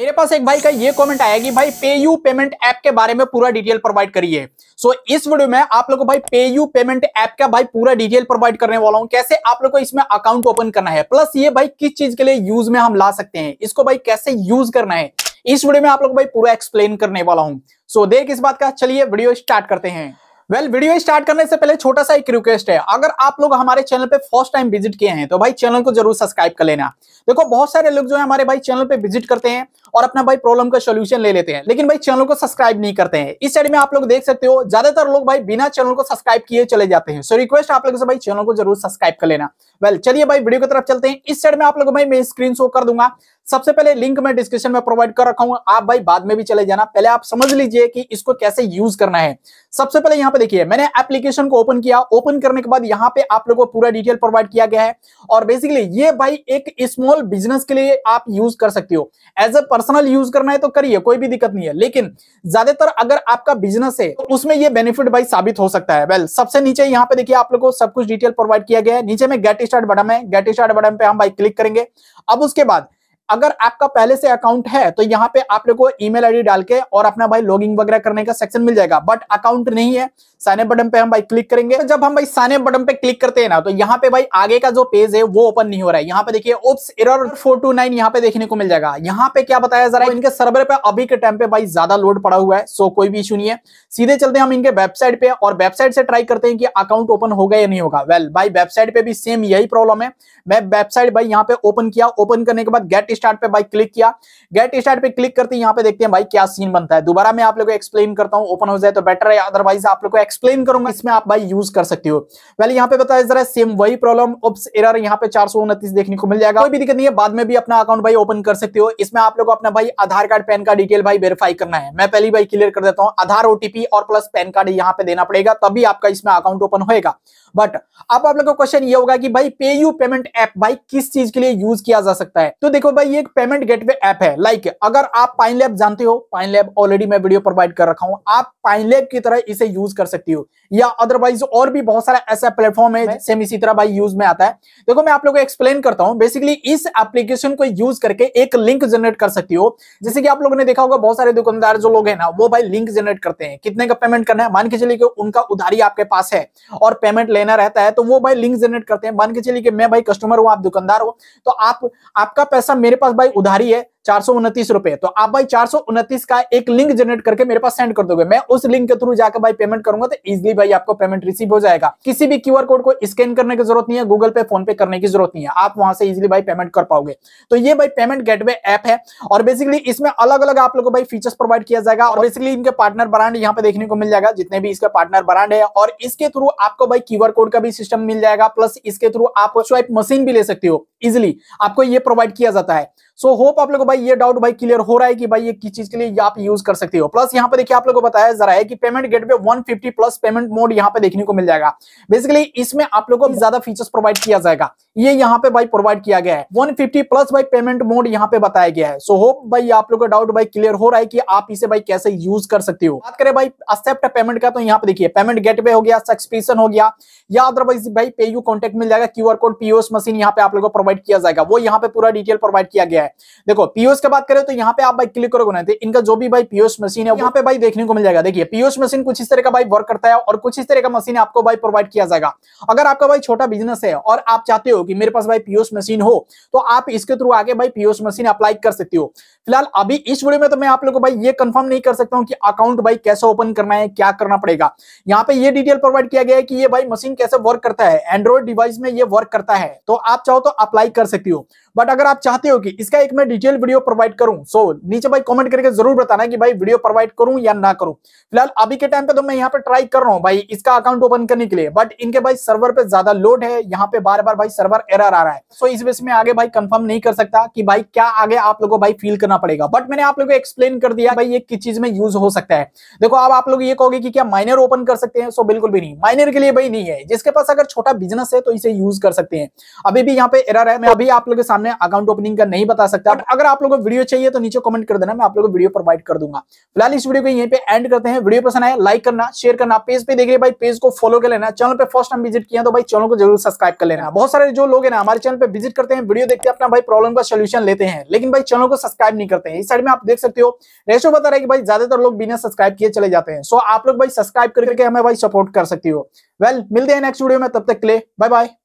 मेरे पास एक भाई का ये कमेंट आया कि भाई पे यू पेमेंट ऐप के बारे में पूरा डिटेल प्रोवाइड करिए सो so, इस वीडियो में आप लोगों को भाई पे यू पेमेंट ऐप का भाई पूरा डिटेल प्रोवाइड करने वाला हूं कैसे आप लोगों को इसमें अकाउंट ओपन करना है प्लस ये भाई किस चीज के लिए यूज में हम ला सकते हैं इसको भाई कैसे यूज करना है इस वीडियो में आप लोग भाई पूरा एक्सप्लेन करने वाला हूँ सो so, देर किस बात का चलिए वीडियो स्टार्ट करते हैं वेल well, वीडियो स्टार्ट करने से पहले छोटा सा एक रिक्वेस्ट है अगर आप लोग हमारे चैनल पे फर्स्ट टाइम विजिट किए हैं तो भाई चैनल को जरूर सब्सक्राइब कर लेना देखो बहुत सारे लोग जो है हमारे भाई चैनल पे विजिट करते हैं और अपना भाई प्रॉब्लम का सोल्यूशन ले लेते हैं लेकिन भाई चैनल को सब्सक्राइब नहीं करते हैं इस साइड में आप लोग देख सकते हो ज्यादातर लोग भाई बिना चैनल को सब्सक्राइब किए चले जाते हैं सो रिक्वेस्ट आप लोगों से भाई चैनल को जरूर सब्सक्राइब कर लेना वेल चलिए भाई वीडियो की तरफ चलते हैं इस साइड में आप लोग भाई मैं स्क्रीन शो कर दूंगा सबसे पहले लिंक मैं डिस्क्रिप्शन में प्रोवाइड कर रखा हूं आप भाई बाद में भी चले जाना पहले आप समझ लीजिए कि इसको कैसे यूज करना है सबसे पहले यहां पे देखिए मैंने एप्लीकेशन को ओपन किया ओपन करने के बाद यहां पे आप लोगों को पूरा डिटेल प्रोवाइड किया गया है और बेसिकली ये भाई एक स्मॉल बिजनेस के लिए आप यूज कर सकते हो एज अ पर्सनल यूज करना है तो करिए कोई भी दिक्कत नहीं है लेकिन ज्यादातर अगर आपका बिजनेस है तो उसमें ये बेनिफिट भाई साबित हो सकता है वेल सबसे नीचे यहाँ पे देखिए आप लोग को सब कुछ डिटेल प्रोवाइड किया गया है नीचे में गेट स्टार्ट बटन है गेट स्टार्ट बटन पे हम भाई क्लिक करेंगे अब उसके बाद अगर आपका पहले से अकाउंट है तो यहाँ पे आप लोग को ईमेल आईडी डाल के और अपना भाई लॉगिंग वगैरह करने का सेक्शन मिल जाएगा बट अकाउंट नहीं है साइन बटन पे हम भाई क्लिक करेंगे तो जब हम भाई साइन बटन पे क्लिक करते हैं ना तो यहाँ पे भाई आगे का जो पेज है वो ओपन नहीं हो रहा है यहाँ पे देखिए ओप्स एरर नाइन यहाँ पे देखने को मिल जाएगा यहाँ पे क्या बताया जरा तो इनके सर्वर पे अभी के टाइम पे भाई ज्यादा लोड पड़ा हुआ है सो कोई भी इशू नहीं है सीधे चलते हम इनके वेबसाइट पे और वेबसाइट से ट्राई करते हैं कि अकाउंट ओपन होगा या नहीं होगा वेल भाई वेबसाइट पे भी सेम यही प्रॉब्लम है मैं वेबसाइट भाई यहाँ पे ओपन किया ओपन करने के बाद गेट स्टार्ट पे भाई क्लिक किया गेट स्टार्ट पे क्लिक करते यहाँ पे देखते हैं भाई क्या सीन बनता है दोबारा मैं आप लोगों को एक्सप्लेन करता हूँ ओपन हो जाए तो बेटर है अदरवाइज आप लोग को एक्सप्लेन करूंगा इसमें आप भाई यूज कर सकते हो पहले यहाँ पे बताया जरा सेम वही प्रॉब्लम ऑप्स एरर यहाँ पे चार देखने को मिल जाएगा कोई भी दिक्कत नहीं है बाद में भी अपना अकाउंट भाई ओपन कर सकते हो इसमें आप लोग अपना भाई Aadhaar card pan card detail भाई वेरीफाई करना है मैं पहले भाई क्लियर कर देता हूँ आधार ओटीपी और प्लस पैन कार्ड यहाँ पे देना पड़ेगा तभी आपका इसमें अकाउंट ओपन होगा बट अब आप लोगों का क्वेश्चन ये होगा कि भाई पे यू पेमेंट ऐप भाई किस चीज के लिए यूज किया जा सकता है तो देखो भाई ये एक पेमेंट गेटवे ऐप है लाइक like, अगर आप पाइन लैब जानते हो पाइन लैब ऑलरेडी मैं वीडियो प्रोवाइड कर रखा हूं आप पाइन लैब की तरह इसे यूज कर सकती हो या अदरवाइज और भी बहुत सारा ऐसा प्लेटफॉर्म है सेम इसी तरह भाई यूज में आता है देखो मैं आप लोगों को एक्सप्लेन करता हूं बेसिकली इस एप्लीकेशन को यूज करके एक लिंक जनरेट कर सकती हो जैसे कि आप लोगों ने देखा होगा बहुत सारे दुकानदार जो लोग हैं ना वो भाई लिंक जनरेट करते हैं कितने का पेमेंट करना है मान के चलिए उनका उधारी आपके पास है और पेमेंट लेना रहता है तो वो भाई लिंक जनरेट करते हैं मान के चलिए मैं भाई कस्टमर हूँ आप दुकानदार हो तो आप आपका पैसा मेरे पास भाई उधारी है चार सौ उनतीस रुपए तो आप भाई चार सौ उनतीस का एक लिंक जनरेट करके मेरे पास सेंड कर दोगे मैं उस लिंक के थ्रू जाकर भाई पेमेंट करूंगा तो इजिली भाई आपको पेमेंट रिसीव हो जाएगा किसी भी क्यूआर कोड को स्कैन करने की जरूरत नहीं है गूगल पे फोन पे करने की जरूरत नहीं है आप वहां से इजिली भाई पेमेंट कर पाओगे तो ये भाई पेमेंट गेटवे ऐप है और बेसिकली इसमें अलग अलग आप लोग को भाई फीचर्स प्रोवाइड किया जाएगा और बेसिकली इनके पार्टनर ब्रांड यहाँ पे देखने को मिल जाएगा जितने भी इसके पार्टनर ब्रांड है और इसके थ्रू आपको भाई क्यूआर कोड का भी सिस्टम मिल जाएगा प्लस इसके थ्रू आप स्वाइप मशीन भी ले सकते हो इजिली आपको ये प्रोवाइड किया जाता है सो होप आप लोग भाई ये डाउट भाई क्लियर हो रहा है कि भाई ये किस चीज के लिए आप यूज कर सकते हो प्लस यहाँ पे देखिए आप लोगों को बताया जा रहा है कि payment gate gateway 150 plus payment mode यहाँ पे देखने को मिल जाएगा बेसिकली इसमें आप लोगों को ज्यादा फीचर्स प्रोवाइड किया जाएगा ये यहाँ पे भाई प्रोवाइड किया गया है 150 प्लस भाई पेमेंट मोड यहाँ पे बताया गया है सो होप भाई आप लोग का डाउट भाई क्लियर हो रहा है कि आप इसे भाई कैसे यूज कर सकते हो बात करें भाई एक्सेप्ट पेमेंट का तो यहाँ पे देखिए पेमेंट गेटवे हो गया सब्सक्रिप्शन हो गया या अदरवाइज भाई पे यू कॉन्टेक्ट मिल जाएगा क्यूआर कोड पीओएस मशीन यहाँ पे आप लोग को प्रोवाइड किया जाएगा वो यहाँ पे पूरा डिटेल प्रोवाइड किया गया है देखो पीओस की बात करें तो यहाँ पे आप भाई क्लिक करोगे ना इनका जो भी भाई पीओस मशीन है यहाँ पे भाई देखने को मिल जाएगा देखिए पीओस मशीन कुछ इस तरह का भाई वर्क करता है और कुछ इस तरह का मशीन आपको भाई प्रोवाइड किया जाएगा अगर आपका भाई छोटा बिजनेस है और आप चाहते हो कि मेरे पास भाई पीओस मशीन हो तो आप इसके थ्रू आगे भाई पीओस मशीन अप्लाई कर सकते हो फिलहाल अभी इस वीडियो में तो मैं आप लोग को भाई ये कंफर्म नहीं कर सकता हूँ कि अकाउंट भाई कैसे ओपन करना है क्या करना पड़ेगा यहाँ पे ये डिटेल प्रोवाइड किया गया है कि ये भाई मशीन कैसे वर्क करता है एंड्रॉइड डिवाइस में ये वर्क करता है तो आप चाहो तो अप्लाई कर सकती हो बट अगर आप चाहते हो कि इसका एक मैं डिटेल वीडियो प्रोवाइड करूं सो so, नीचे भाई कमेंट करके जरूर बताना कि भाई वीडियो प्रोवाइड करूं या ना करूं फिलहाल अभी के टाइम पे तो मैं यहाँ पे ट्राई कर रहा हूँ भाई इसका अकाउंट ओपन करने के लिए बट इनके भाई सर्वर पे ज्यादा लोड है यहाँ पे बार बार भाई सर्वर एरर आ रहा है सो so, इस वजह में आगे भाई कंफर्म नहीं कर सकता कि भाई क्या आगे आप लोगों को भाई फील करना पड़ेगा बट मैंने आप लोगों को एक्सप्लेन कर दिया भाई ये किस चीज में यूज हो सकता है देखो अब आप लोग ये कहोगे की क्या माइनर ओपन कर सकते हैं सो बिल्कुल भी नहीं माइनर के लिए भाई नहीं है जिसके पास अगर छोटा बिजनेस है तो इसे यूज कर सकते हैं अभी भी यहाँ पे एरर है मैं अभी आप लोगों के सामने अकाउंट ओपनिंग का नहीं बता सकता बट अगर आप लोगों को वीडियो चाहिए तो नीचे कमेंट कर देना मैं आप लोगों को वीडियो प्रोवाइड कर दूंगा फिलहाल इस वीडियो को यहीं पे एंड करते हैं वीडियो पसंद आए लाइक करना शेयर करना पेज पे देख रहे भाई पेज को फॉलो कर लेना चैनल पर फर्स्ट टाइम विजिट किया तो भाई चैनल को जरूर सब्सक्राइब कर लेना बहुत सारे जो लोग है ना हमारे चैनल पर विजिट करते हैं वीडियो देखते हैं अपना भाई प्रॉब्लम का सोल्यूशन लेते हैं लेकिन भाई चैनल को सब्सक्राइब नहीं करते हैं इस साइड में आप देख सकते हो रेशो बता रहे कि भाई ज्यादातर लोग बिना सब्सक्राइब किए चले जाते हैं सो आप लोग भाई सब्सक्राइब करके हमें भाई सपोर्ट कर सकती हो वेल मिलते हैं नेक्स्ट वीडियो में तब तक के लिए बाय बाय